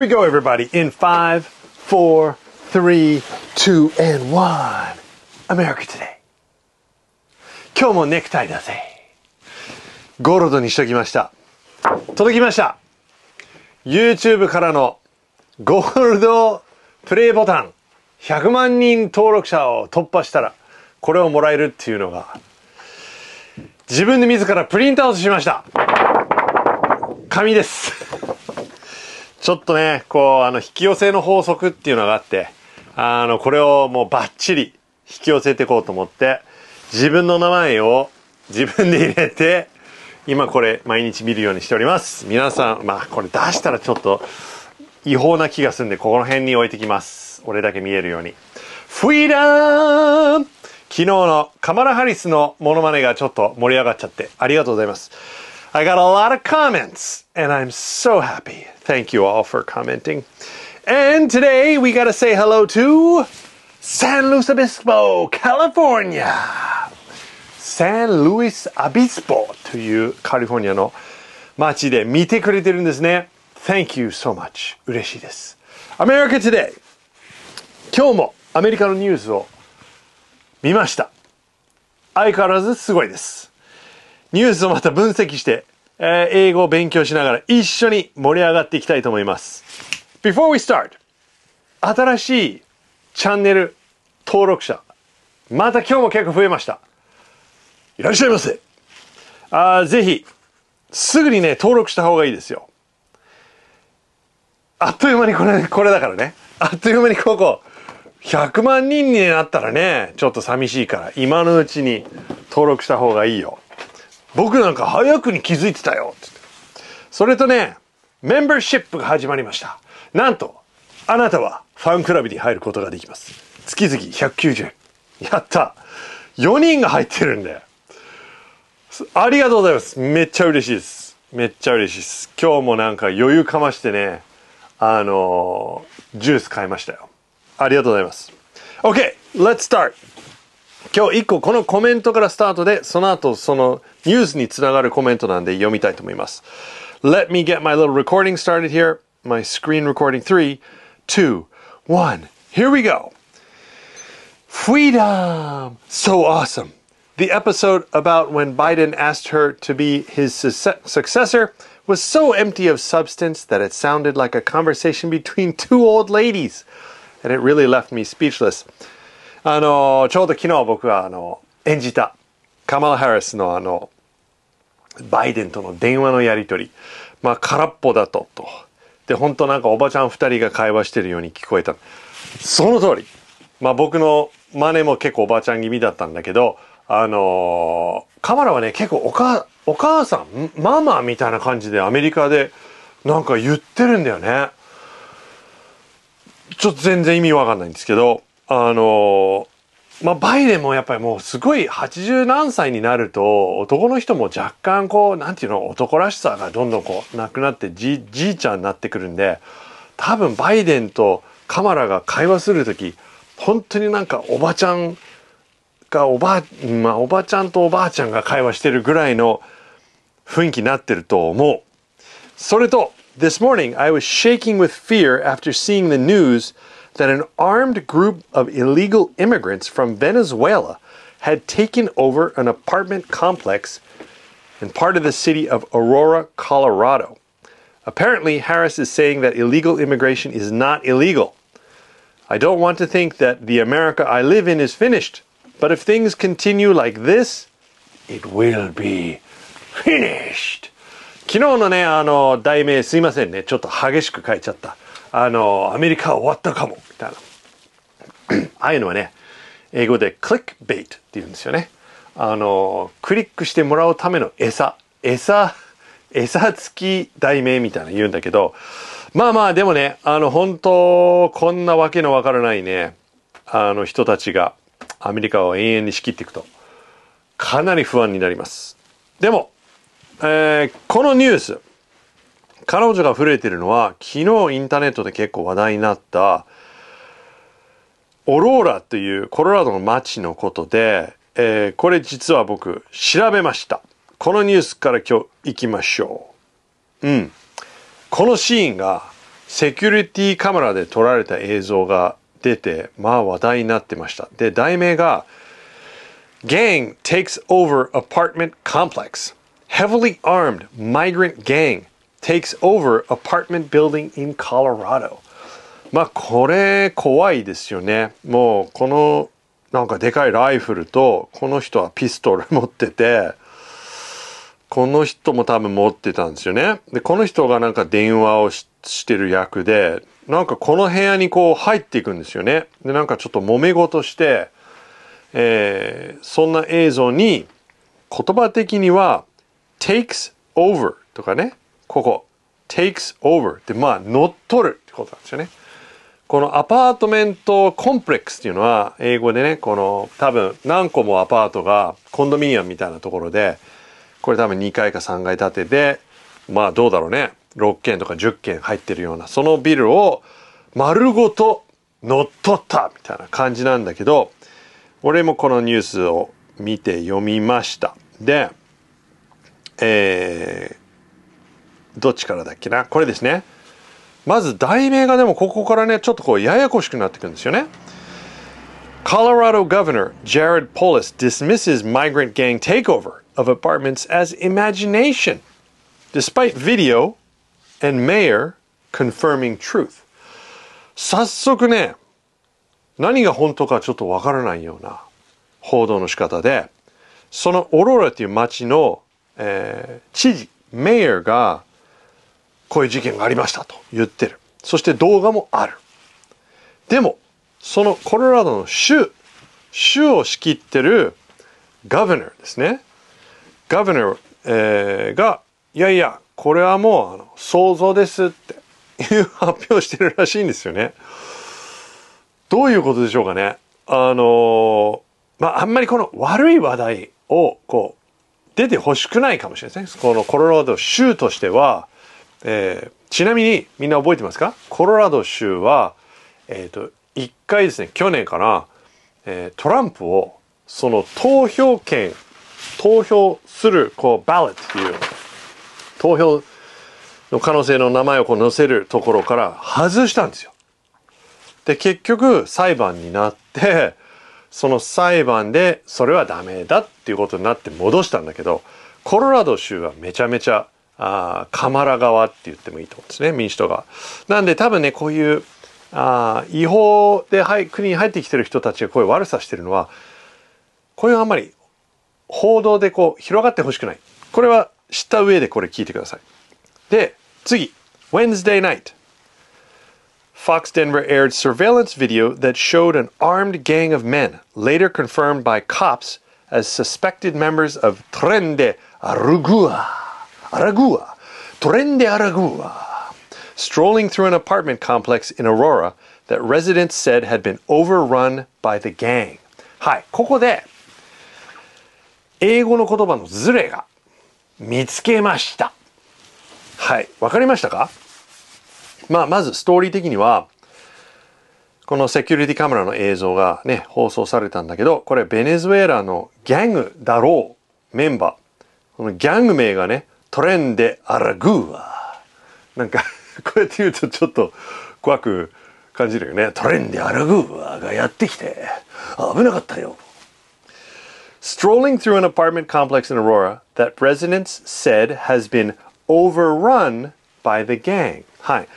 Here we go, everybody. In five, four, three, two, and one. America today. 今日もネクタイだぜ。ゴールドにしときました。届きました。YouTube からのゴールドプレイボタン100万人登録者を突破したらこれをもらえるっていうのが自分で自らプリントアウトしました。紙です。ちょっとね、こう、あの、引き寄せの法則っていうのがあって、あの、これをもうバッチリ引き寄せていこうと思って、自分の名前を自分で入れて、今これ毎日見るようにしております。皆さん、まあこれ出したらちょっと違法な気がするんで、ここの辺に置いてきます。俺だけ見えるように。フィーダー昨日のカマラ・ハリスのモノマネがちょっと盛り上がっちゃってありがとうございます。I got a lot of comments and I'm so happy. Thank you all for commenting. And today we got to say hello to San Luis Obispo, California. San Luis Obispo というカリフォルニアの街で見てくれてるんですね。Thank you so much. 嬉しいです。America Today 今日もアメリカのニュースを見ました。相変わらずすごいです。ニュースをまた分析してえー、英語を勉強しながら一緒に盛り上がっていきたいと思います。Before we start, 新しいチャンネル登録者、また今日も結構増えました。いらっしゃいませ。あぜひ、すぐにね、登録した方がいいですよ。あっという間にこれ、これだからね。あっという間にここ、100万人になったらね、ちょっと寂しいから、今のうちに登録した方がいいよ。僕なんか早くに気づいてたよってそれとね、メンバーシップが始まりました。なんと、あなたはファンクラブに入ることができます。月々190円。やった !4 人が入ってるんで。ありがとうございます。めっちゃ嬉しいです。めっちゃ嬉しいです。今日もなんか余裕かましてね、あのー、ジュース買いましたよ。ありがとうございます。OK! Let's start! 今日1個このコメントからスタートで、その後そのニュースにつながるコメントなんで読みたいと思います。Let me get my little recording started here. My screen recording. 3, 2, 1. Here we go. Freedom! So awesome. The episode about when Biden asked her to be his successor was so empty of substance that it sounded like a conversation between two old ladies. And it really left me speechless. あの、ちょうど昨日僕はあの、演じた、カマラ・ハリスのあの、バイデンとの電話のやり取り。まあ、空っぽだと、と。で、本当なんかおばちゃん二人が会話してるように聞こえた。その通り。まあ僕の真似も結構おばちゃん気味だったんだけど、あのー、カマラはね、結構おか、お母さん、ママみたいな感じでアメリカでなんか言ってるんだよね。ちょっと全然意味わかんないんですけど、あの、まあ、バイデンもやっぱりもうすごい80何歳になると男の人も若干こうなんていうの男らしさがどんどんこうなくなってじじいちゃんになってくるんで多分バイデンとカマラが会話する時本当になんかおばちゃんがおば,、まあ、おばちゃんとおばあちゃんが会話してるぐらいの雰囲気になってると思うそれと This morning I was shaking with fear after seeing the news that an armed group of illegal immigrants from Venezuela had taken over an apartment complex in part of the city of Aurora, Colorado. Apparently, Harris is saying that illegal immigration is not illegal. I don't want to think that the America I live in is finished, but if things continue like this, it will be finished. 昨日のね、あの、題名すいませんね。ちょっと激しく書いちゃった。あの、アメリカは終わったかも、みたいな。ああいうのはね、英語でクリックベイトって言うんですよね。あの、クリックしてもらうための餌。餌、餌付き題名みたいな言うんだけど、まあまあ、でもね、あの、本当こんなわけのわからないね、あの人たちがアメリカを永遠に仕切っていくと、かなり不安になります。でも、えー、このニュース、彼女が震えてるのは昨日インターネットで結構話題になったオローラというコロラドの街のことで、えー、これ実は僕調べましたこのニュースから今日いきましょううんこのシーンがセキュリティカメラで撮られた映像が出てまあ話題になってましたで題名が Gang takes over apartment complex heavily armed migrant gang takes over apartment building in Colorado まあこれ怖いですよねもうこのなんかでかいライフルとこの人はピストル持っててこの人も多分持ってたんですよねでこの人がなんか電話をしてる役でなんかこの部屋にこう入っていくんですよねでなんかちょっと揉め事して、えー、そんな映像に言葉的には takes over とかねここ takes over ってまあ乗っ取るってことなんですよね。このアパートメントコンプレックスっていうのは英語でね、この多分何個もアパートがコンドミニアムみたいなところで、これ多分2階か3階建てで、まあどうだろうね、6軒とか10軒入ってるような、そのビルを丸ごと乗っ取ったみたいな感じなんだけど、俺もこのニュースを見て読みました。で、えどっちからだっけなこれですねまず題名がでもここからねちょっとこうややこしくなってくるんですよね Colorado Governor Jared Polis dismisses migrant gang takeover of apartments as imagination despite video and mayor confirming truth 早速ね何が本当かちょっとわからないような報道の仕方でそのオローラという町の、えー、知事メイヤーがこういう事件がありましたと言ってる。そして動画もある。でも、そのコロラドの州、州を仕切ってるガブナーですね。ガブナー、えが、いやいや、これはもうあの想像ですっていう発表してるらしいんですよね。どういうことでしょうかね。あのまあ、あんまりこの悪い話題をこう出てほしくないかもしれないですね。このコロラド州としては、えー、ちなみにみんな覚えてますかコロラド州は、えっ、ー、と、一回ですね、去年かな、えー、トランプをその投票権、投票する、こう、バレットという、投票の可能性の名前をこう載せるところから外したんですよ。で、結局裁判になって、その裁判でそれはダメだっていうことになって戻したんだけど、コロラド州はめちゃめちゃあカマラ側って言ってもいいと思うんですね民主党が。なんで多分ねこういうあ違法で、国に入ってきてる人たちがこういう悪さしてるのはこういうあんまり報道でこう広がってほしくない。これは知った上でこれ聞いてください。で、次。Wednesday night. Fox Denver aired surveillance video that showed an armed gang of men, later confirmed by cops as suspected members of Trende Arugua. Aragua, Tren de Aragua, strolling through an apartment complex in Aurora that residents said had been overrun by the gang. はい、ここで、英語の言葉のズレが見つけました。はい、わかりましたかまあ、まずストーリー的には、このセキュリティカメラの映像がね、放送されたんだけど、これベネズエラのギャングだろうメンバー。このギャング名がね、トレンデ・アラグーアなんかこうやって言うとちょっと怖く感じるよねトレンデ・アラグーアがやってきて危なかったよ Strolling through an apartment complex in Aurora that residents said has been overrun by the gang はい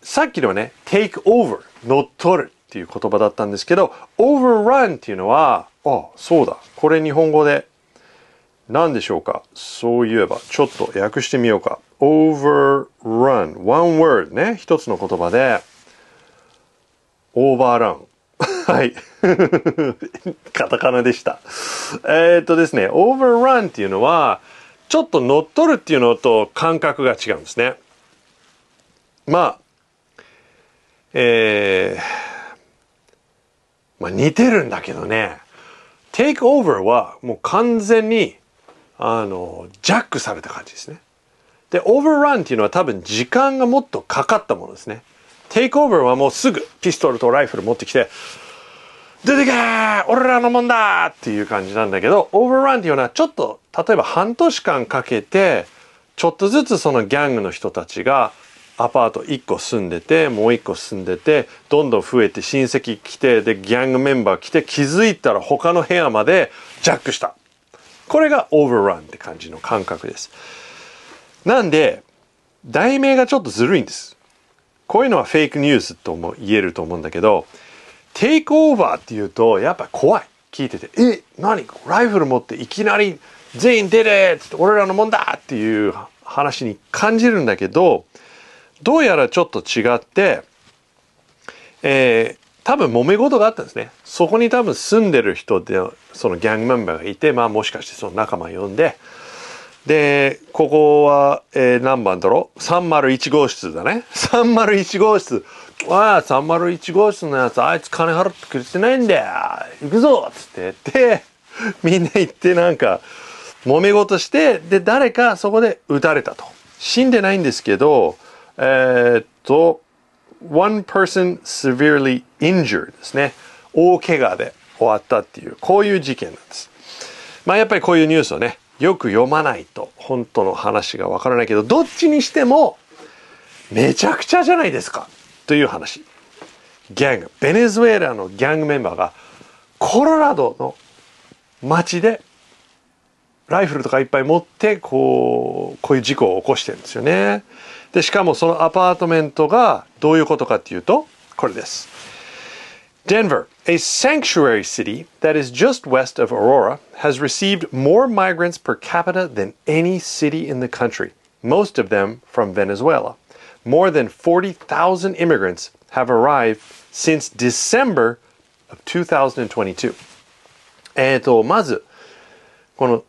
さっきのね take over 乗っ取るっていう言葉だったんですけど overrun っていうのはあそうだこれ日本語で何でしょうかそういえば、ちょっと訳してみようか。overrun, one word ね、一つの言葉で、overrun。はい。カタカナでした。えー、っとですね、overrun っていうのは、ちょっと乗っ取るっていうのと感覚が違うんですね。まあ、えー、まあ似てるんだけどね、take over はもう完全にあのジャックされた感じですねでオーバーランっていうのは多分時間がもっとかかったものですねテイクオーバーはもうすぐピストルとライフル持ってきて出てけ俺らのもんだっていう感じなんだけどオーバーランっていうのはちょっと例えば半年間かけてちょっとずつそのギャングの人たちがアパート1個住んでてもう1個住んでてどんどん増えて親戚来てでギャングメンバー来て気づいたら他の部屋までジャックしたこれがオーバーランって感じの感覚です。なんで、題名がちょっとずるいんです。こういうのはフェイクニュースとも言えると思うんだけど、テイクオーバーっていうと、やっぱ怖い。聞いてて、え、何ライフル持っていきなり全員出れって俺らのもんだっていう話に感じるんだけど、どうやらちょっと違って、えー、多分揉め事があったんですね。そこに多分住んでる人で、そのギャングメンバーがいて、まあもしかしてその仲間呼んで、で、ここは、えー、何番だろう ?301 号室だね。301号室。わあ、301号室のやつ、あいつ金払ってくれてないんだよ。行くぞつって、で、みんな行ってなんか、揉め事して、で、誰かそこで撃たれたと。死んでないんですけど、えー、っと、one person severely injured ですね大怪我で終わったっていうこういう事件なんですまあやっぱりこういうニュースをねよく読まないと本当の話がわからないけどどっちにしてもめちゃくちゃじゃないですかという話ギャングベネズエラのギャングメンバーがコロラドの街でライフルとかいっぱい持ってこうこういう事故を起こしてるんですよねでしかもそのアパートメントがどういうことかっていうとこれです Denver, a sanctuary city that is just west of Aurora, has received more migrants per capita than any city in the country, most of them from Venezuela. More than 40,000 immigrants have arrived since December of2022。えーと、まず、この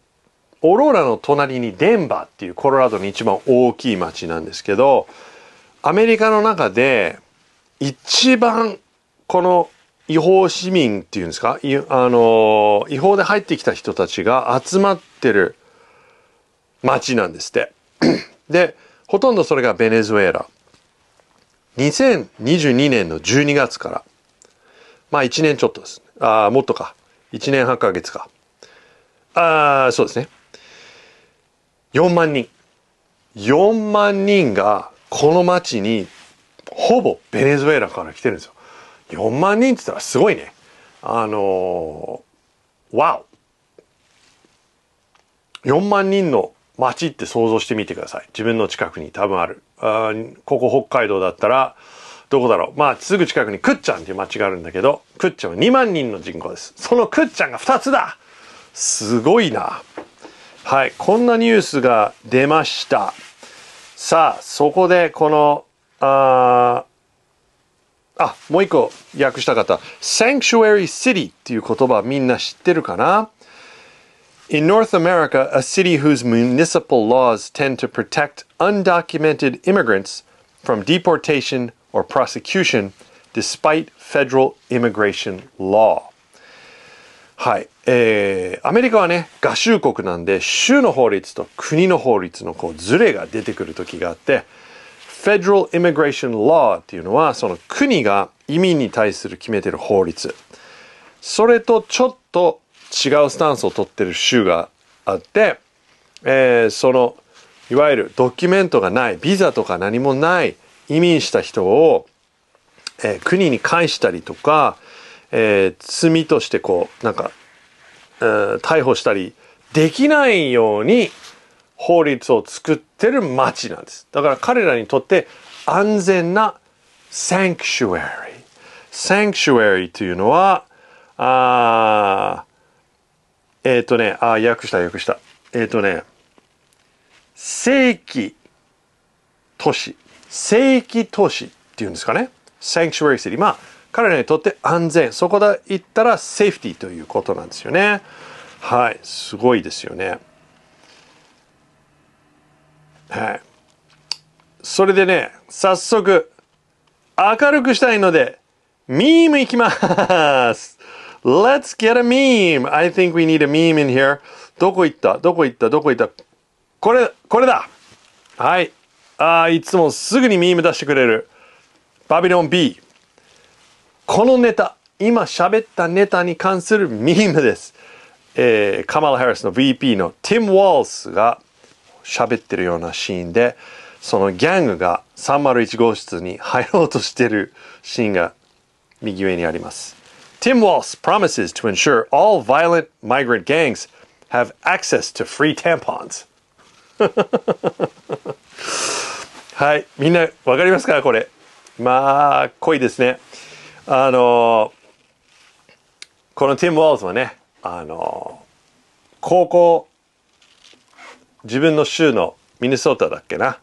オーロラの隣にデンバーっていうコロラドに一番大きい町なんですけど、アメリカの中で一番この違法市民っていうんですかあの違法で入ってきた人たちが集まってる街なんですって。でほとんどそれがベネズエラ。2022年の12月からまあ1年ちょっとです。ああ、もっとか。1年8ヶ月か。ああ、そうですね。4万人。4万人がこの町にほぼベネズエラから来てるんですよ。4万人って言ったらすごいね。あのー、わお !4 万人の街って想像してみてください。自分の近くに多分ある。あここ北海道だったら、どこだろう。まあ、すぐ近くにクッチャンっていう街があるんだけど、クッチャンは2万人の人口です。そのクッチャンが2つだすごいな。はい、こんなニュースが出ました。さあ、そこでこの、ああ、もう一個訳したかった。Sanctuary City っていう言葉みんな知ってるかな In North America, a city whose municipal laws tend to protect undocumented immigrants from deportation or prosecution despite federal immigration law. はい。えー、アメリカはね、合衆国なんで、州の法律と国の法律のこう、ずれが出てくるときがあって、Federal Immigration Law っていうのはその国が移民に対する決めてる法律それとちょっと違うスタンスを取ってる州があって、えー、そのいわゆるドキュメントがないビザとか何もない移民した人を、えー、国に返したりとか、えー、罪としてこうなんか、えー、逮捕したりできないように法律を作ってる町なんです。だから彼らにとって安全なサンクチュアリー。サンクチュアリーというのは、あえっ、ー、とね、あ、訳した、訳した。えっ、ー、とね、正規都市。正規都市っていうんですかね。サンクチュアリーシティ。まあ、彼らにとって安全。そこで言ったらセーフティーということなんですよね。はい。すごいですよね。はい。それでね、早速、明るくしたいので、ミームいきます !Let's get a meme! I think we need a meme in here. どこ行ったどこ行ったどこ行ったこれ、これだはい。ああ、いつもすぐにミーム出してくれる。バビロン B。このネタ、今喋ったネタに関するミームです。えー、カマラ・ハリスの VP のティム・ウォールスが、喋ってるようなシーンで、そのギャングが301号室に入ろうとしてるシーンが右上にあります。Tim Walz promises to ensure all violent migrant gangs have access to free tampons. はい、みんなわかりますかこれ。まあ、濃いですね。あのこの Tim w a l ーズはね、あの高校自分の州のミネソータだっけな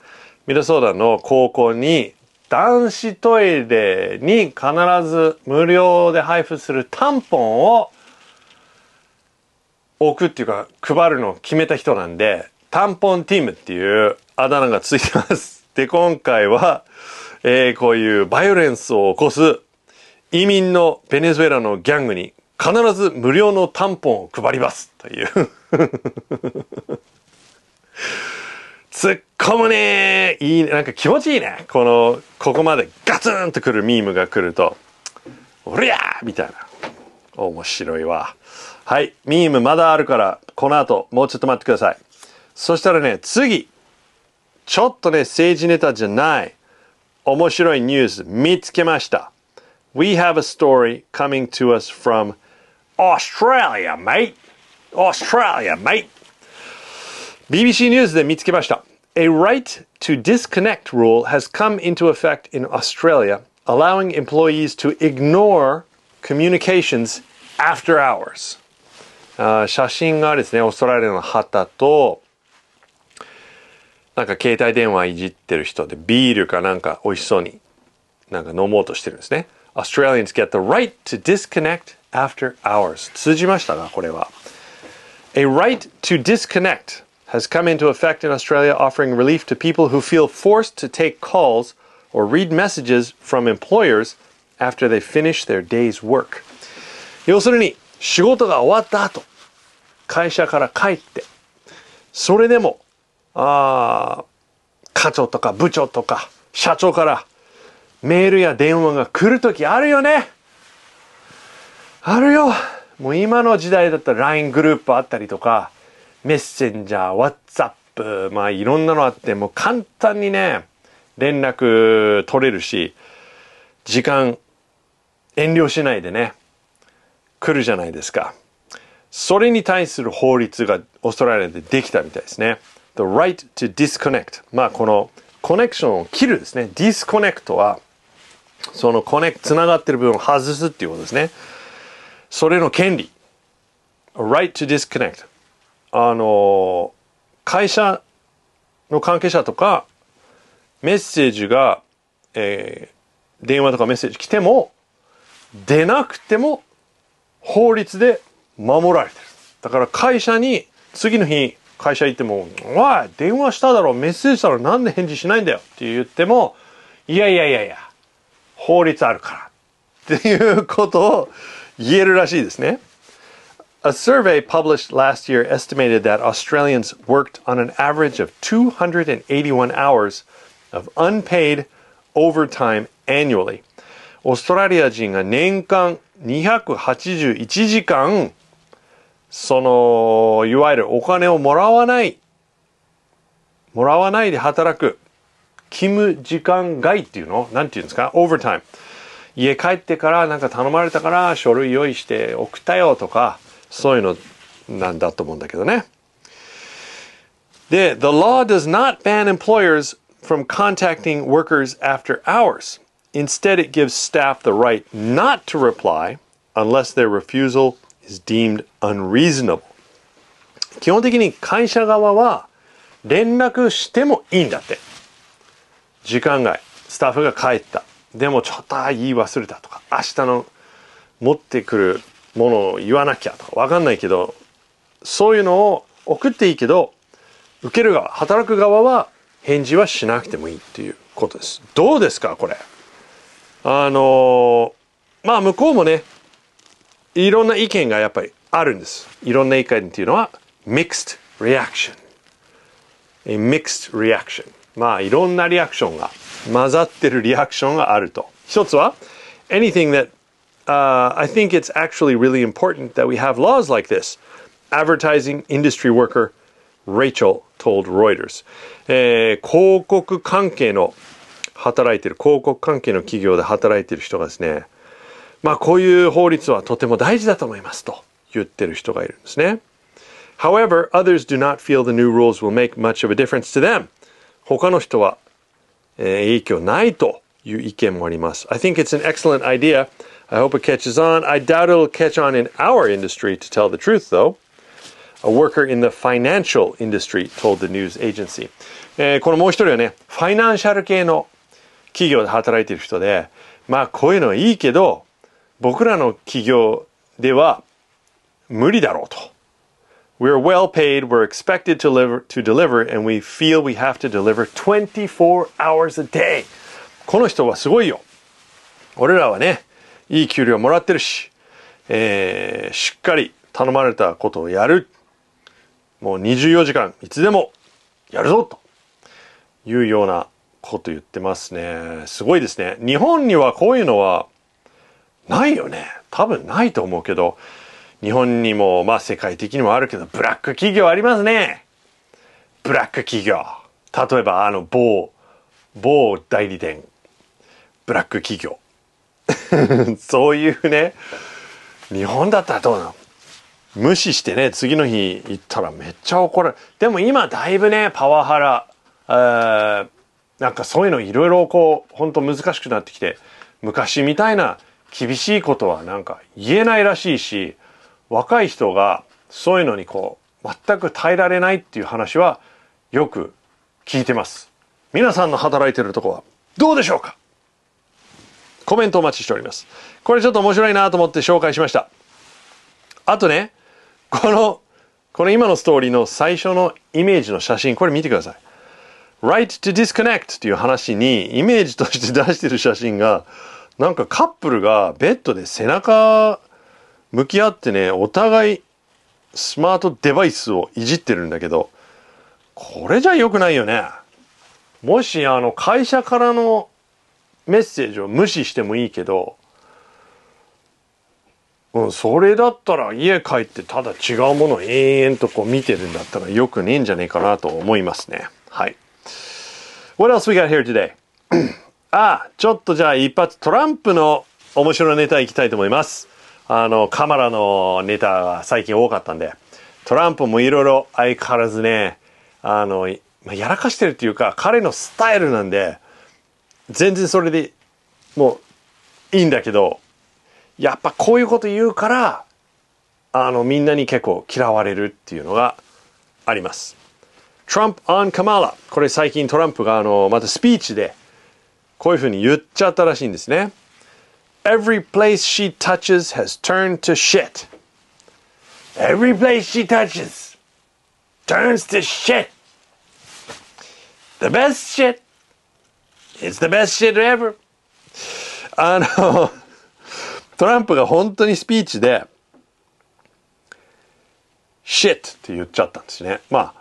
ミネソータの高校に男子トイレに必ず無料で配布するタンポンを置くっていうか配るのを決めた人なんでタンポンティームっていうあだ名がついてます。で今回は、えー、こういうバイオレンスを起こす移民のベネズエラのギャングに必ず無料のタンポンを配りますという 突っ込むねいいね。なんか気持ちいいね。この、ここまでガツンとくるミームが来ると、おりゃーみたいな。面白いわ。はい。ミームまだあるから、この後、もうちょっと待ってください。そしたらね、次。ちょっとね、政治ネタじゃない。面白いニュース見つけました。We have a story coming to us from Australia, mate. Australia, mate. BBC News で見つけました。A right to disconnect rule has come into effect in Australia, allowing employees to ignore communications after hours. あ写真がですね、オーストラリアの旗と、なんか携帯電話いじってる人でビールかなんか美味しそうになんか飲もうとしてるんですね。Australians uh, get the right to disconnect after hours. 通じましたかこれは。A right to disconnect has come into effect in Australia, offering relief to people who feel forced to take calls or read messages from employers after they finish their day's work. 要するに、仕事が終わった後、会社から帰って、それでも、あ課長とか部長とか社長からメールや電話が来る時あるよねあるよもう今の時代だったら LINE グループあったりとかメッセンジャー、ワッツアップ、まあいろんなのあって、もう簡単にね、連絡取れるし、時間遠慮しないでね、来るじゃないですか。それに対する法律がオーストラリアでできたみたいですね。The right to disconnect。まあこのコネクションを切るですね。ディスコネクトは、そのコネクト、つながってる部分を外すっていうことですね。それの権利。A right to disconnect。あの、会社の関係者とか、メッセージが、えー、電話とかメッセージ来ても、出なくても法律で守られてる。だから会社に、次の日会社行っても、おい、電話しただろ、メッセージしたらなんで返事しないんだよって言っても、いやいやいやいや、法律あるから。っていうことを言えるらしいですね。A survey published last year estimated that Australians worked on an average of 281 hours of unpaid overtime annually. オーストラリア人が年間281時間、その、いわゆるお金をもらわない、もらわないで働く、勤務時間外っていうのなんていうんですかオーバータイム。家帰ってからなんか頼まれたから書類用意して送ったよとか、そういうのなんだと思うんだけどね。で、The law does not ban employers from contacting workers after hours. Instead, it gives staff the right not to reply unless their refusal is deemed unreasonable. 基本的に会社側は連絡してもいいんだって。時間外、スタッフが帰った。でもちょっと言い忘れたとか、明日の持ってくるものを言わなきゃとかわかんないけどそういうのを送っていいけど受ける側働く側は返事はしなくてもいいっていうことですどうですかこれあのまあ向こうもねいろんな意見がやっぱりあるんですいろんな意見っていうのは mixed reaction a mixed reaction まあいろんなリアクションが混ざってるリアクションがあると一つは anything that uh, I think it's actually really important that we have laws like this. Advertising industry worker Rachel told Reuters. Eh, However, others do not feel the new rules will make much of a difference to them. I think it's an excellent idea I hope it catches on. I doubt it'll catch on in our industry, to tell the truth, though. A worker in the financial industry told the news agency. えー、このもう一人はね、ファイナンシャル系の企業で働いてる人で、まあこういうのいいけど、僕らの企業では無理だろうと。We're eh, well paid, we're expected to deliver, to deliver, and we feel we have to deliver 24 hours a day. この人はすごいよ。俺らはね、いい給料もらってるし、えー、しっかり頼まれたことをやる。もう24時間いつでもやるぞというようなこと言ってますね。すごいですね。日本にはこういうのはないよね。多分ないと思うけど、日本にも、まあ世界的にもあるけど、ブラック企業ありますね。ブラック企業。例えばあの某、某代理店。ブラック企業。そういうね日本だったらどうなの無視してね次の日行ったらめっちゃ怒られるでも今だいぶねパワハラ、えなんかそういうのいろいろこうほんと難しくなってきて昔みたいな厳しいことはなんか言えないらしいし若い人がそういうのにこう全く耐えられないっていう話はよく聞いてます皆さんの働いてるとこはどうでしょうかコメントお待ちしております。これちょっと面白いなと思って紹介しました。あとね、この、この今のストーリーの最初のイメージの写真、これ見てください。right to disconnect っていう話にイメージとして出してる写真が、なんかカップルがベッドで背中向き合ってね、お互いスマートデバイスをいじってるんだけど、これじゃ良くないよね。もしあの会社からのメッセージを無視してもいいけど、うん、それだったら家帰ってただ違うものを延々とこう見てるんだったらよくねえんじゃねえかなと思いますね。はい。What else we got here today? あ、ちょっとじゃあ一発トランプの面白いネタいきたいと思います。あの、カマラのネタが最近多かったんで、トランプもいろいろ相変わらずね、あの、やらかしてるっていうか、彼のスタイルなんで、全然それでもういいんだけどやっぱこういうこと言うからあのみんなに結構嫌われるっていうのがあります。トランプ・アン・カマラこれ最近トランプがあのまたスピーチでこういうふうに言っちゃったらしいんですね。Every place she touches has turned to shit. Every place she touches turns to shit. The best shit It's the best shit ever! あの、トランプが本当にスピーチで、shit って言っちゃったんですね。まあ、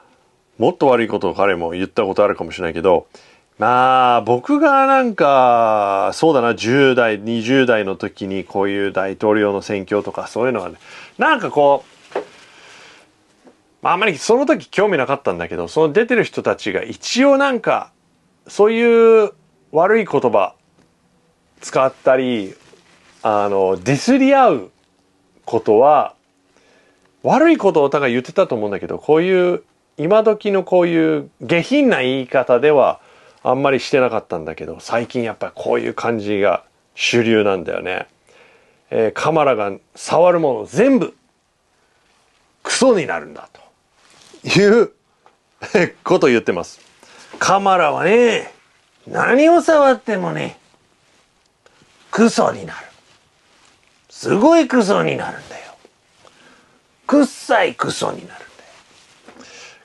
もっと悪いことを彼も言ったことあるかもしれないけど、まあ、僕がなんか、そうだな、10代、20代の時にこういう大統領の選挙とかそういうのはね、なんかこう、まあ、あまりその時興味なかったんだけど、その出てる人たちが一応なんか、そういう悪い言葉使ったりあのディスり合うことは悪いことをお互い言ってたと思うんだけどこういう今時のこういう下品な言い方ではあんまりしてなかったんだけど最近やっぱりこういう感じが主流なんだよね。えー、カマラが触るもの全部クソになるんだということを言ってます。カマラはね何を触ってもね、クソになる。すごいクソになるんだよ。くっさいクソになるんだよ。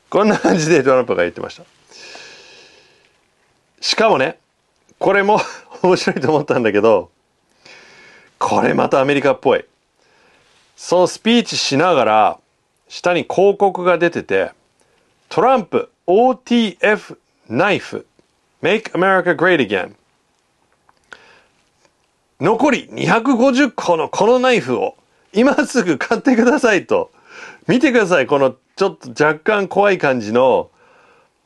こんな感じでトランプが言ってました。しかもね、これも 面白いと思ったんだけど、これまたアメリカっぽい。そのスピーチしながら、下に広告が出てて、トランプ OTF ナイフ Make America Great Again 残り250個のこのナイフを今すぐ買ってくださいと見てくださいこのちょっと若干怖い感じの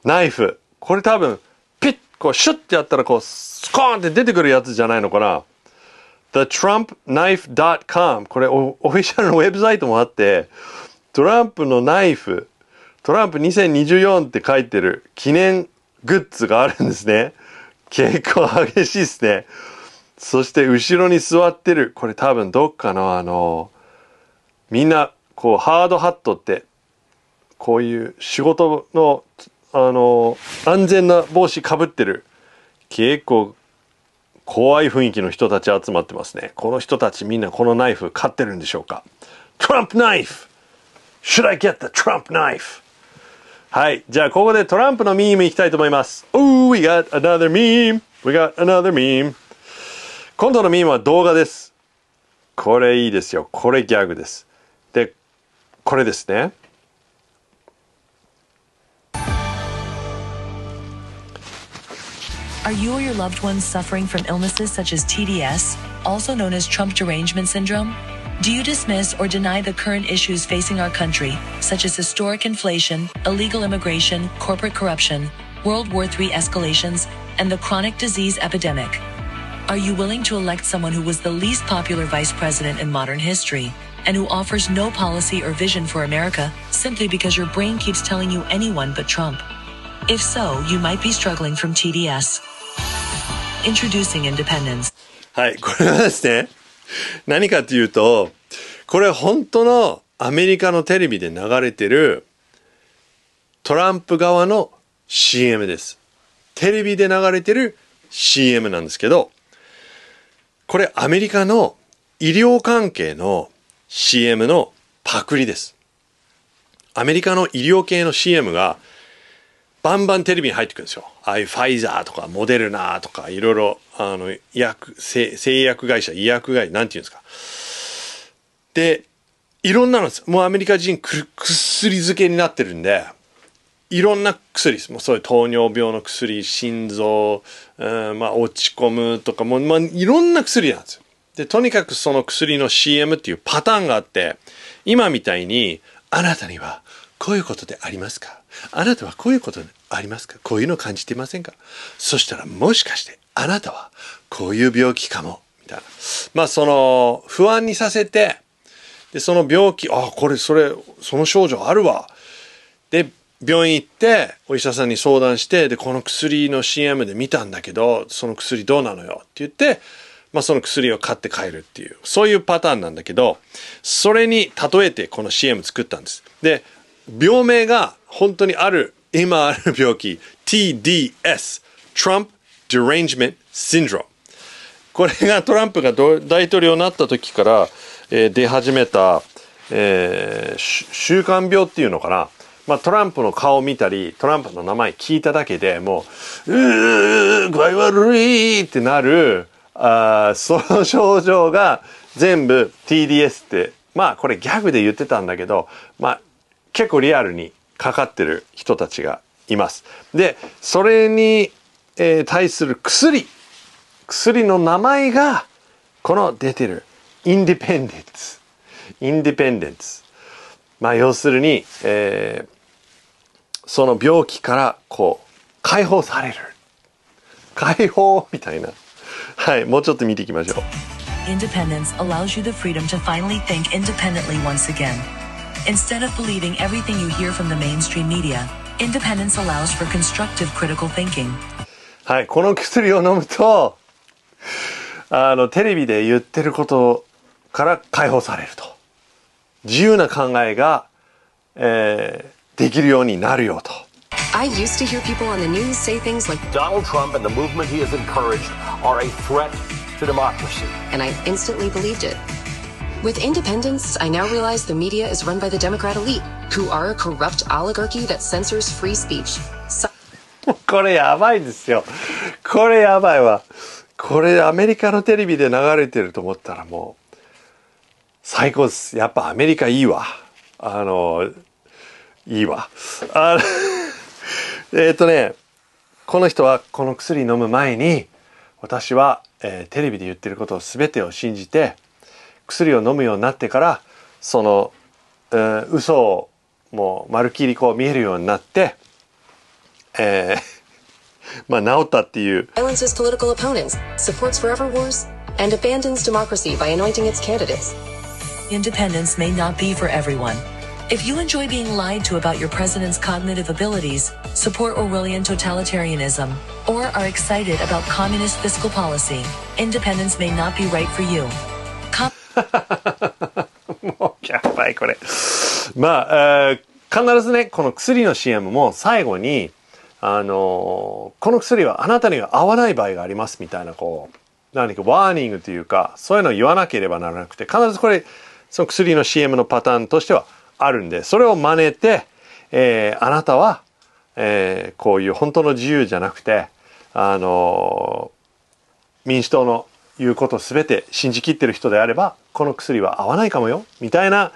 ナイフこれ多分ピッこうシュッてやったらこうスコーンって出てくるやつじゃないのかな thetrumpknife.com これオフィシャルのウェブサイトもあってトランプのナイフトランプ2024って書いてる記念グッズがあるんですね。結構激しいですね。そして後ろに座ってる、これ多分どっかのあの、みんな、こう、ハードハットって、こういう仕事の、あの、安全な帽子かぶってる、結構怖い雰囲気の人たち集まってますね。この人たちみんなこのナイフ買ってるんでしょうかトランプナイフ i f e s h o u l d I get the Trump knife? はい。じゃあ、ここでトランプのミームいきたいと思います。お h we got another meme! We got another meme! 今度のミームは動画です。これいいですよ。これギャグです。で、これですね。Are you or your loved ones suffering from illnesses such as TDS, also known as Trump derangement syndrome? Do you dismiss or deny the current issues facing our country, such as historic inflation, illegal immigration, corporate corruption, World War III escalations, and the chronic disease epidemic? Are you willing to elect someone who was the least popular vice president in modern history and who offers no policy or vision for America simply because your brain keeps telling you anyone but Trump? If so, you might be struggling from TDS. Introducing independence. はい、これはですね、何かっていうと、これ本当のアメリカのテレビで流れてるトランプ側の CM です。テレビで流れてる CM なんですけど、これアメリカの医療関係の CM のパクリです。アメリカの医療系の CM がバンバンテレビに入ってくるんですよ。ああいうファイザーとかモデルナとかいろいろ、あの、薬、製薬会社、医薬会社、なんていうんですか。で、いろんなのです。もうアメリカ人く薬漬けになってるんで、いろんな薬です。もうそういう糖尿病の薬、心臓、うん、まあ落ち込むとか、もう、まあいろんな薬なんですよ。で、とにかくその薬の CM っていうパターンがあって、今みたいに、あなたにはこういうことでありますかあなたはこういうことありますかこういうの感じていませんかそしたらもしかしてあなたはこういう病気かも。みたいな。まあその不安にさせて、で、その病気、あ、これそれ、その症状あるわ。で、病院行ってお医者さんに相談してでこの薬の CM で見たんだけどその薬どうなのよって言って、まあ、その薬を買って帰るっていうそういうパターンなんだけどそれに例えてこの CM 作ったんですで病名が本当にある、今ある病気、TDS、Trump Derangement Syndrome。これがトランプが大統領になった時から、えー、出始めた、えー、習慣病っていうのかな。まあ、トランプの顔を見たり、トランプの名前聞いただけでもう、うー、具合悪いってなる、あその症状が全部 TDS って、まあこれギャグで言ってたんだけど、まあ結構リアルにかかってる人たちがいます。で、それに、えー、対する薬、薬の名前が、この出てる、インディペンデンス。インディペンデンス。まあ、要するに、えー、その病気から、こう、解放される。解放みたいな。はい、もうちょっと見ていきましょう。Independence allows you the freedom to finally think independently once again. Instead of believing everything you hear from the mainstream media, independence allows for constructive critical thinking. はい、この薬を飲むと、あの、テレビで言ってることから解放されると。自由な考えが、えー、できるようになるよと。I used to hear people on the news say things like Donald Trump and the movement he has encouraged are a threat to democracy. And I instantly believed it. With independence, I now realize the media is run by the Democrat elite, who are a corrupt oligarchy that censors free speech. So これやばいですよ。これやばいわ。これアメリカのテレビで流れてると思ったらもう最高です。やっぱアメリカいいわ。あの、いいわ。あえっ、とね、この人はこの薬飲む前に私は、えー、テレビで言ってることを全てを信じて薬を飲むようになってからその、えー、嘘をもうまるっきりこう見えるようになって、えー、まあ治ったっていう。Silences political opponents, supports forever wars, and abandons democracy by anointing its candidates. Independence may not be for everyone. If you enjoy being lied to about your president's cognitive abilities, support Orwellian totalitarianism, or are excited about communist fiscal policy, independence may not be right for you. もう、やばい、これ。まあ、えー、必ずね、この薬の CM も最後に、あのー、この薬はあなたには合わない場合がありますみたいな、こう、何かワーニングというか、そういうのを言わなければならなくて、必ずこれ、その薬の CM のパターンとしてはあるんで、それを真似て、えー、あなたは、えー、こういう本当の自由じゃなくて、あのー、民主党のいうことすべて信じきってる人であればこの薬は合わないかもよみたいな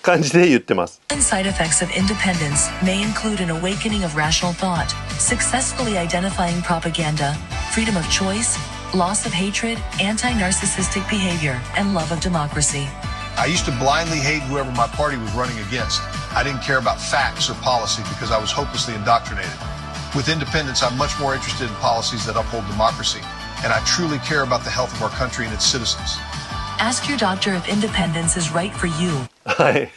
感じで言ってます。Side effects of independence may include an awakening of rational thought, successfully identifying propaganda, freedom of choice, loss of hatred, anti narcissistic behavior, and love of democracy. I used to blindly hate whoever my party was running against. I didn't care about facts or policy because I was hopelessly indoctrinated. With independence, I'm much more interested in policies that uphold democracy. and I truly care about the health of our country and its citizens. Ask your doctor if independence is right for you. はい。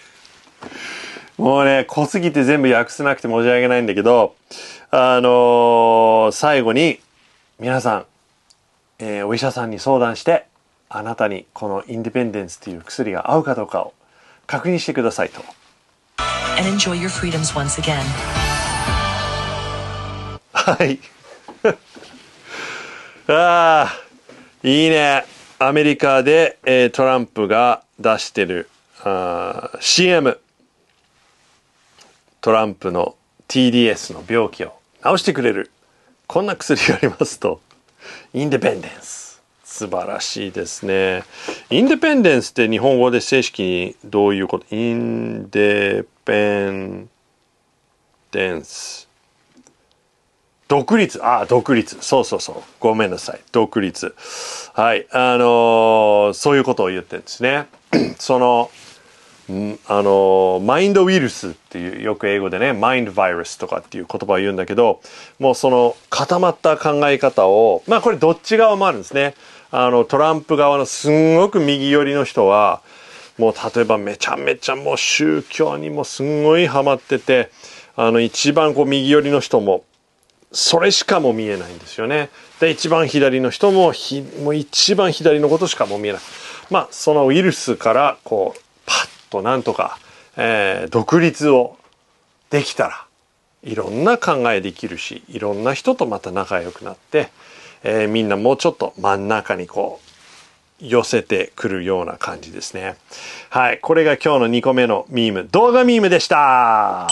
もうね、濃すぎて全部訳せなくて申し訳ないんだけど、あのー、最後に、皆さん、えー、お医者さんに相談して、あなたにこのインディペンデンスという薬が合うかどうかを確認してくださいと。And enjoy your freedoms once again. はい。ああ、いいね。アメリカで、えー、トランプが出してるあ CM。トランプの TDS の病気を治してくれる。こんな薬がありますと。インデペンデンス。素晴らしいですね。インデペンデンスって日本語で正式にどういうことインデペンデンス。独立。あ、独立。そうそうそう。ごめんなさい。独立。はい。あのー、そういうことを言ってるんですね。その、あの、マインドウイルスっていう、よく英語でね、マインドバイルスとかっていう言葉を言うんだけど、もうその固まった考え方を、まあこれどっち側もあるんですね。あの、トランプ側のすんごく右寄りの人は、もう例えばめちゃめちゃもう宗教にもすんごいハマってて、あの一番こう右寄りの人も、それしかも見えないんですよね。で、一番左の人も、ひもう一番左のことしかも見えない。まあ、そのウイルスから、こう、パッとなんとか、えー、独立をできたら、いろんな考えできるし、いろんな人とまた仲良くなって、えー、みんなもうちょっと真ん中にこう、寄せてくるような感じですね。はい。これが今日の2個目のミーム、動画ミームでした。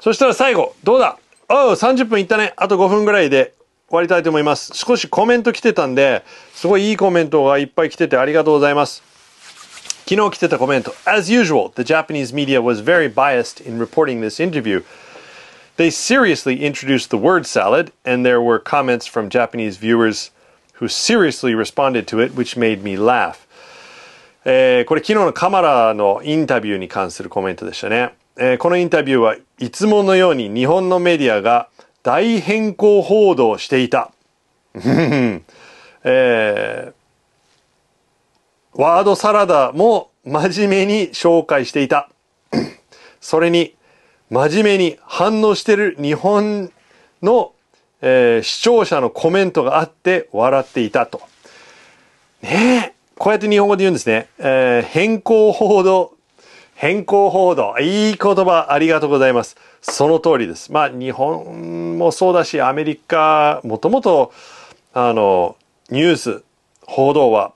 そしたら最後、どうだおう、30分いったね。あと5分ぐらいで終わりたいと思います。少しコメント来てたんで、すごいいいコメントがいっぱい来ててありがとうございます。昨日来てたコメント。As usual, the Japanese media was very biased in reporting this interview. They seriously introduced the word salad, and there were comments from Japanese viewers who seriously responded to it, which made me laugh. えー、これ昨日のカマラのインタビューに関するコメントでしたね。えー、このインタビューはいつものように日本のメディアが大変更報道していた。えー、ワードサラダも真面目に紹介していた。それに、真面目に反応してる日本の、えー、視聴者のコメントがあって笑っていたと。ねえ、こうやって日本語で言うんですね。えー、変更報道変更報道。いい言葉、ありがとうございます。その通りです。まあ、日本もそうだし、アメリカ、もともと、あの、ニュース、報道は、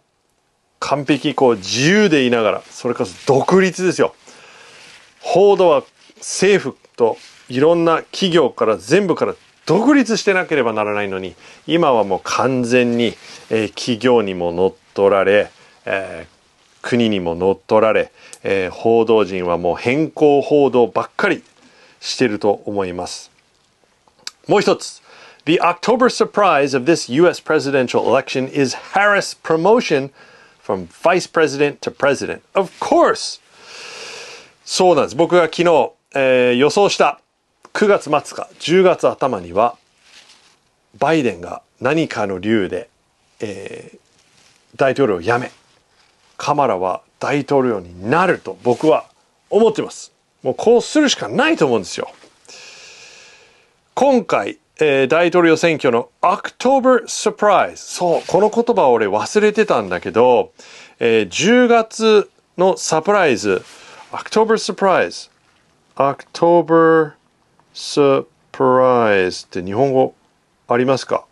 完璧、こう、自由でいながら、それこそ独立ですよ。報道は政府といろんな企業から全部から独立してなければならないのに、今はもう完全に、えー、企業にも乗っ取られ、えー、国にも乗っ取られ、えー、報道陣はもう変更報道ばっかりしてると思います。もう一つ。The October surprise of this US presidential election is Harris' promotion from vice president to president. Of course! そうなんです。僕が昨日、えー、予想した9月末か10月頭には、バイデンが何かの理由で、えー、大統領を辞め、カマラは大統領になると僕は思ってます。もうこうするしかないと思うんですよ。今回、えー、大統領選挙の October Surprise。そう、この言葉を俺忘れてたんだけど、えー、10月のサプライズ、October Surprise。October Surprise って日本語ありますか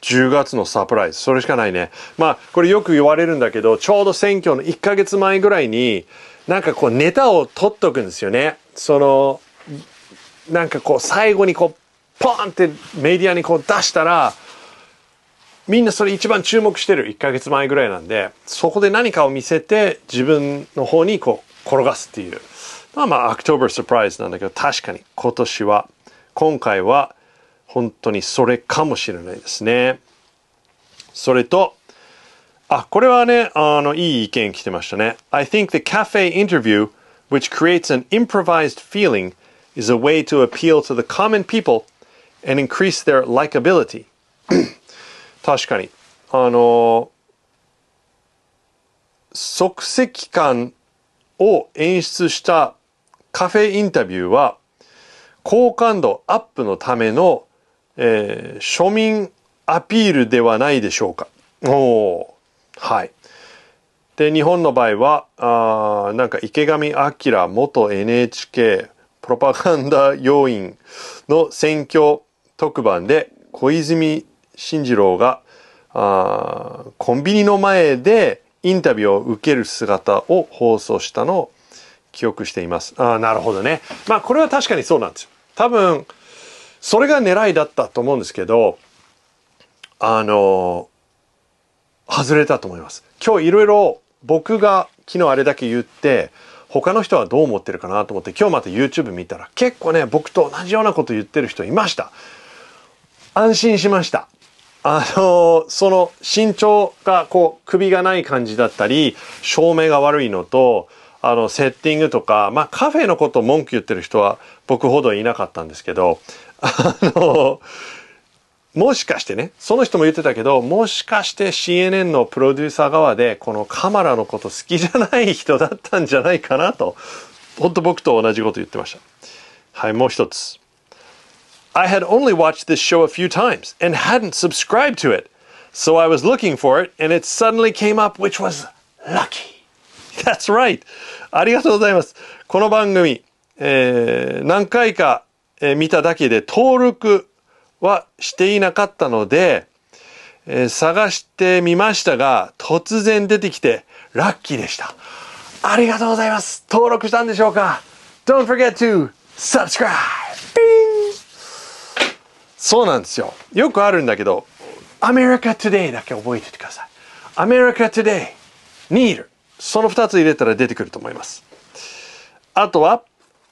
10月のサプライズ。それしかないね。まあ、これよく言われるんだけど、ちょうど選挙の1ヶ月前ぐらいに、なんかこうネタを取っとくんですよね。その、なんかこう最後にこう、ポーンってメディアにこう出したら、みんなそれ一番注目してる1ヶ月前ぐらいなんで、そこで何かを見せて自分の方にこう転がすっていう。まあまあ、October Surprise なんだけど、確かに今年は、今回は、本当にそれかもしれないですね。それと、あ、これはね、あの、いい意見来てましたね。I think the cafe interview, which creates an improvised feeling, is a way to appeal to the common people and increase their likability. 確かに。あの、即席感を演出したカフェインタビューは、好感度アップのためのえー、庶民アピールではないでしょうか。おはい。で、日本の場合は、あなんか池上彰元 NHK プロパガンダ要員の選挙特番で小泉進次郎があコンビニの前でインタビューを受ける姿を放送したのを記憶しています。あなるほどね。まあこれは確かにそうなんですよ。多分、それが狙いだったと思うんですけど、あの、外れたと思います。今日いろいろ僕が昨日あれだけ言って、他の人はどう思ってるかなと思って、今日また YouTube 見たら結構ね、僕と同じようなこと言ってる人いました。安心しました。あのその身長がこう首がない感じだったり、照明が悪いのと、あの、セッティングとか、まあカフェのこと文句言ってる人は僕ほどいなかったんですけど、あの、もしかしてね、その人も言ってたけど、もしかして CNN のプロデューサー側で、このカマラのこと好きじゃない人だったんじゃないかなと、ほんと僕と同じこと言ってました。はい、もう一つ。I had only watched this show a few times and hadn't subscribed to it. So I was looking for it and it suddenly came up, which was lucky. That's right. ありがとうございます。この番組、えー、何回かえー、見ただけで登録はしていなかったので、えー、探してみましたが、突然出てきてラッキーでした。ありがとうございます。登録したんでしょうか ?Don't forget to subscribe! そうなんですよ。よくあるんだけど、America Today だけ覚えててください。America Today e いる。その2つ入れたら出てくると思います。あとは、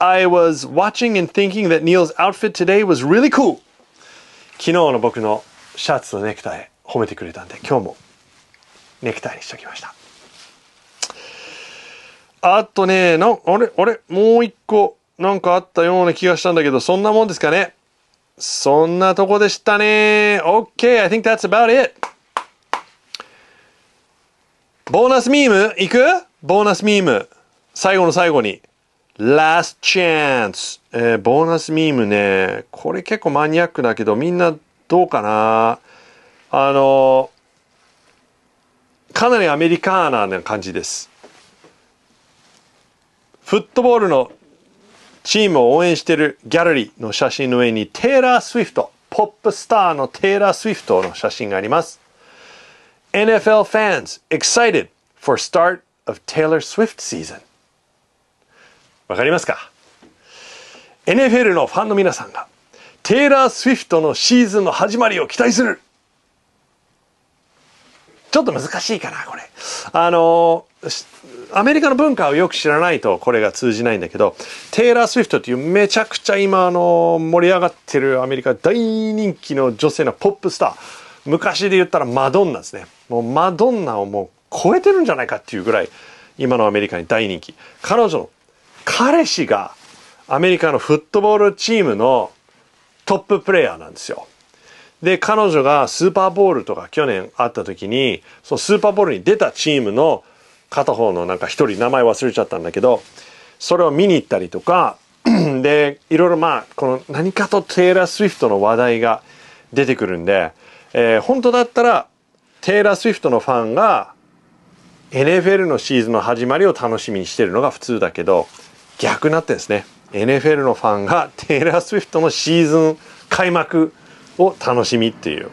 I was watching and thinking that Neil's outfit today was really cool. 昨日の僕のシャツとネクタイ褒めてくれたんで、今日もネクタイにしときました。あとね、な、あれ、あれ、もう一個なんかあったような気がしたんだけど、そんなもんですかね。そんなとこでしたね。OK, I think that's about it. ボーナスミーム行くボーナスミーム。最後の最後に。Last Chance、えー、ボーナスミームね。これ結構マニアックだけど、みんなどうかなあの、かなりアメリカーナな感じです。フットボールのチームを応援しているギャラリーの写真の上にテイラー・スウィフト、ポップスターのテイラー・スウィフトの写真があります。NFL fans excited for start of Taylor Swift season. わかりますか ?NFL のファンの皆さんが、テイラー・スウィフトのシーズンの始まりを期待するちょっと難しいかな、これ。あの、アメリカの文化をよく知らないとこれが通じないんだけど、テイラー・スウィフトっていうめちゃくちゃ今、あの、盛り上がってるアメリカ大人気の女性のポップスター。昔で言ったらマドンナですね。もうマドンナをもう超えてるんじゃないかっていうぐらい、今のアメリカに大人気。彼女の彼氏がアメリカのフットボールチームのトッププレイヤーなんですよ。で、彼女がスーパーボールとか去年あった時に、そのスーパーボールに出たチームの片方のなんか一人名前忘れちゃったんだけど、それを見に行ったりとか、で、いろいろまあ、この何かとテイラー・スウィフトの話題が出てくるんで、えー、本当だったらテイラー・スウィフトのファンが NFL のシーズンの始まりを楽しみにしてるのが普通だけど、逆になってですね NFL のファンがテイラー・スウィフトのシーズン開幕を楽しみっていう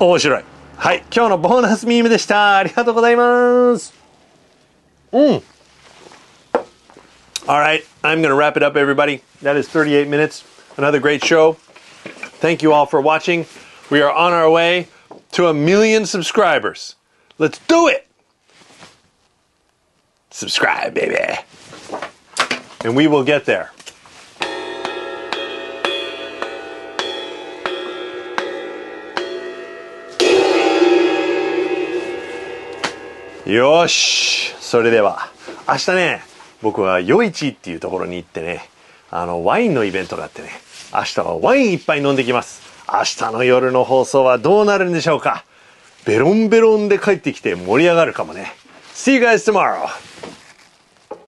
面白いはい今日のボーナスミームでしたありがとうございますうん Alright, I'm gonna wrap it up everybody. That is 38 minutes. Another great show. Thank you all for watching. We are on our way to a million subscribers. Let's do it! Subscribe, baby! and we will get there. よしそれでは明日ね僕は夜市っていうところに行ってねあのワインのイベントがあってね明日はワインいっぱい飲んできます明日の夜の放送はどうなるんでしょうかベロンベロンで帰ってきて盛り上がるかもね See you guys tomorrow!